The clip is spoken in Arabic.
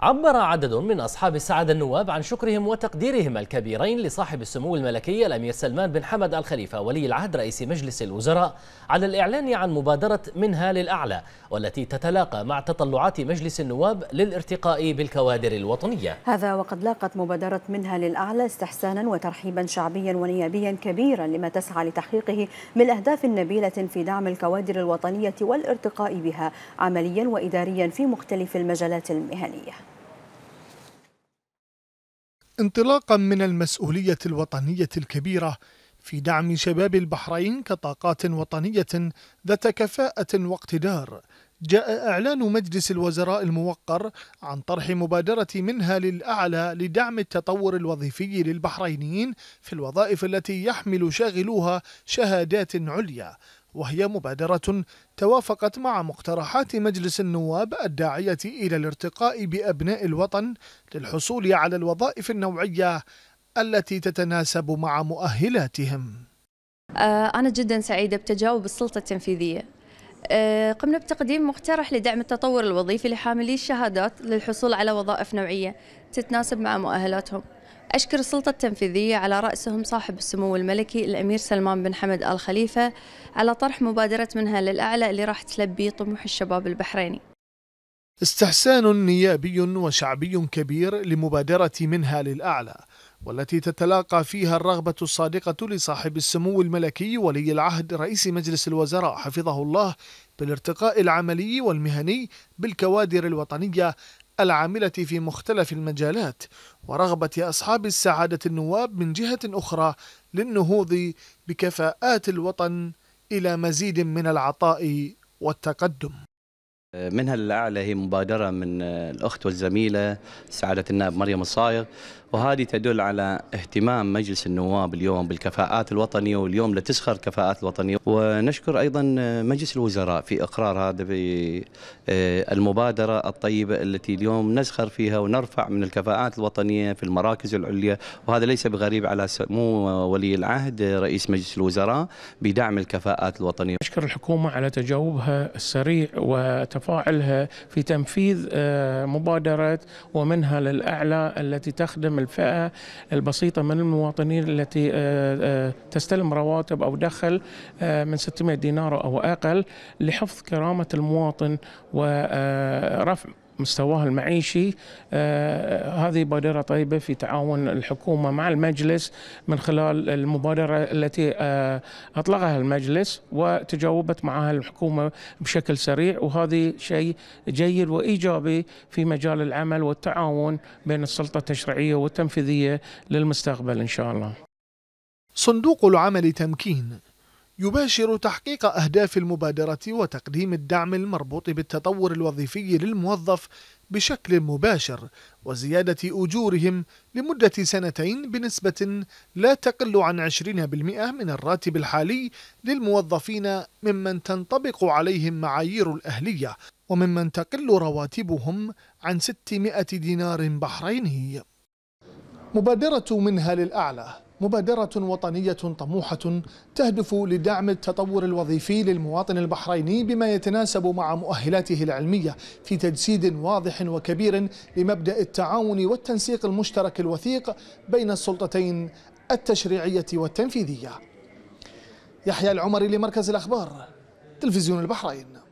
عبر عدد من أصحاب السعادة النواب عن شكرهم وتقديرهم الكبيرين لصاحب السمو الملكي الأمير سلمان بن حمد الخليفة ولي العهد رئيس مجلس الوزراء على الإعلان عن مبادرة منها للأعلى والتي تتلاقى مع تطلعات مجلس النواب للارتقاء بالكوادر الوطنية هذا وقد لاقت مبادرة منها للأعلى استحسانا وترحيبا شعبيا ونيابيا كبيرا لما تسعى لتحقيقه من أهداف نبيلة في دعم الكوادر الوطنية والارتقاء بها عمليا وإداريا في مختلف المجالات المهنية انطلاقا من المسؤولية الوطنية الكبيرة في دعم شباب البحرين كطاقات وطنية ذات كفاءة واقتدار جاء إعلان مجلس الوزراء الموقر عن طرح مبادرة منها للأعلى لدعم التطور الوظيفي للبحرينيين في الوظائف التي يحمل شاغلوها شهادات عليا وهي مبادرة توافقت مع مقترحات مجلس النواب الداعية إلى الارتقاء بأبناء الوطن للحصول على الوظائف النوعية التي تتناسب مع مؤهلاتهم آه، أنا جدا سعيدة بتجاوب السلطة التنفيذية آه، قمنا بتقديم مقترح لدعم التطور الوظيفي لحاملي الشهادات للحصول على وظائف نوعية تتناسب مع مؤهلاتهم أشكر السلطة التنفيذية على رأسهم صاحب السمو الملكي الأمير سلمان بن حمد آل خليفة على طرح مبادرة منها للأعلى اللي راح تلبي طموح الشباب البحريني استحسان نيابي وشعبي كبير لمبادرة منها للأعلى والتي تتلاقى فيها الرغبة الصادقة لصاحب السمو الملكي ولي العهد رئيس مجلس الوزراء حفظه الله بالارتقاء العملي والمهني بالكوادر الوطنية العاملة في مختلف المجالات ورغبة أصحاب السعادة النواب من جهة أخرى للنهوض بكفاءات الوطن إلى مزيد من العطاء والتقدم منها الأعلى هي مبادرة من الأخت والزميلة سعادة النائب مريم الصايغ وهذه تدل على اهتمام مجلس النواب اليوم بالكفاءات الوطنية واليوم لتسخر الكفاءات الوطنية ونشكر أيضا مجلس الوزراء في إقرار هذا المبادرة الطيبة التي اليوم نسخر فيها ونرفع من الكفاءات الوطنية في المراكز العليا وهذا ليس بغريب على سمو ولي العهد رئيس مجلس الوزراء بدعم الكفاءات الوطنية نشكر الحكومة على تجاوبها السريع وتفاعلها تفاعلها في تنفيذ آه، مبادرة ومنها للأعلى التي تخدم الفئة البسيطة من المواطنين التي آه، آه، تستلم رواتب أو دخل من 600 دينار أو أقل لحفظ كرامة المواطن ورفع مستواها المعيشي آه،, آه هذه مبادرة طيبة في تعاون الحكومة مع المجلس من خلال المبادرة التي آه أطلقها المجلس وتجاوبت معها الحكومة بشكل سريع وهذه شيء جيد وإيجابي في مجال العمل والتعاون بين السلطة التشريعية والتنفيذية للمستقبل إن شاء الله صندوق العمل تمكين يباشر تحقيق أهداف المبادرة وتقديم الدعم المربوط بالتطور الوظيفي للموظف بشكل مباشر وزيادة أجورهم لمدة سنتين بنسبة لا تقل عن 20% من الراتب الحالي للموظفين ممن تنطبق عليهم معايير الأهلية وممن تقل رواتبهم عن 600 دينار بحريني مبادرة منها للأعلى مبادرة وطنية طموحة تهدف لدعم التطور الوظيفي للمواطن البحريني بما يتناسب مع مؤهلاته العلمية في تجسيد واضح وكبير لمبدأ التعاون والتنسيق المشترك الوثيق بين السلطتين التشريعية والتنفيذية يحيى العمري لمركز الأخبار تلفزيون البحرين